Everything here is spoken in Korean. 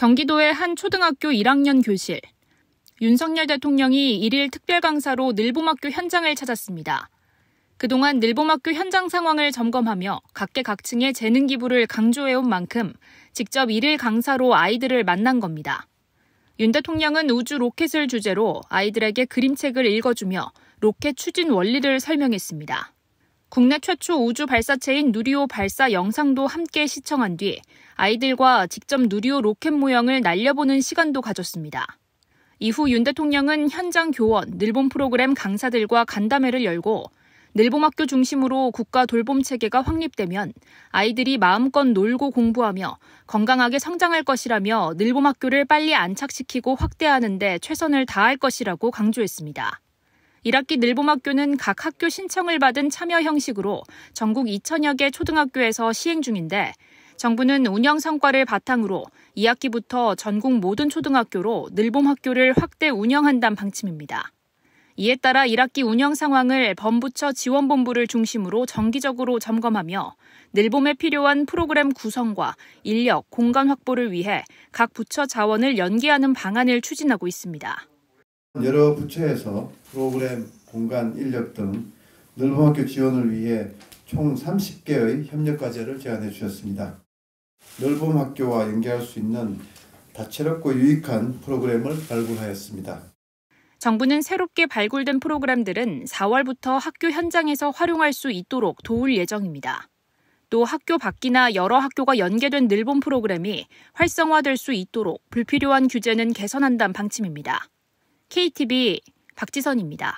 경기도의 한 초등학교 1학년 교실. 윤석열 대통령이 1일 특별 강사로 늘봄학교 현장을 찾았습니다. 그동안 늘봄학교 현장 상황을 점검하며 각계각층의 재능 기부를 강조해온 만큼 직접 1일 강사로 아이들을 만난 겁니다. 윤 대통령은 우주 로켓을 주제로 아이들에게 그림책을 읽어주며 로켓 추진 원리를 설명했습니다. 국내 최초 우주 발사체인 누리호 발사 영상도 함께 시청한 뒤 아이들과 직접 누리호 로켓 모형을 날려보는 시간도 가졌습니다. 이후 윤 대통령은 현장 교원, 늘봄 프로그램 강사들과 간담회를 열고 늘봄학교 중심으로 국가 돌봄 체계가 확립되면 아이들이 마음껏 놀고 공부하며 건강하게 성장할 것이라며 늘봄학교를 빨리 안착시키고 확대하는 데 최선을 다할 것이라고 강조했습니다. 1학기 늘봄학교는 각 학교 신청을 받은 참여 형식으로 전국 2천여 개 초등학교에서 시행 중인데 정부는 운영 성과를 바탕으로 2학기부터 전국 모든 초등학교로 늘봄학교를 확대 운영한다는 방침입니다. 이에 따라 1학기 운영 상황을 범부처 지원본부를 중심으로 정기적으로 점검하며 늘봄에 필요한 프로그램 구성과 인력, 공간 확보를 위해 각 부처 자원을 연계하는 방안을 추진하고 있습니다. 여러 부처에서 프로그램, 공간, 인력 등 늘봄학교 지원을 위해 총 30개의 협력과제를 제안해 주셨습니다. 늘봄학교와 연계할 수 있는 다채롭고 유익한 프로그램을 발굴하였습니다. 정부는 새롭게 발굴된 프로그램들은 4월부터 학교 현장에서 활용할 수 있도록 도울 예정입니다. 또 학교 밖이나 여러 학교가 연계된 늘봄 프로그램이 활성화될 수 있도록 불필요한 규제는 개선한다는 방침입니다. KTV 박지선입니다.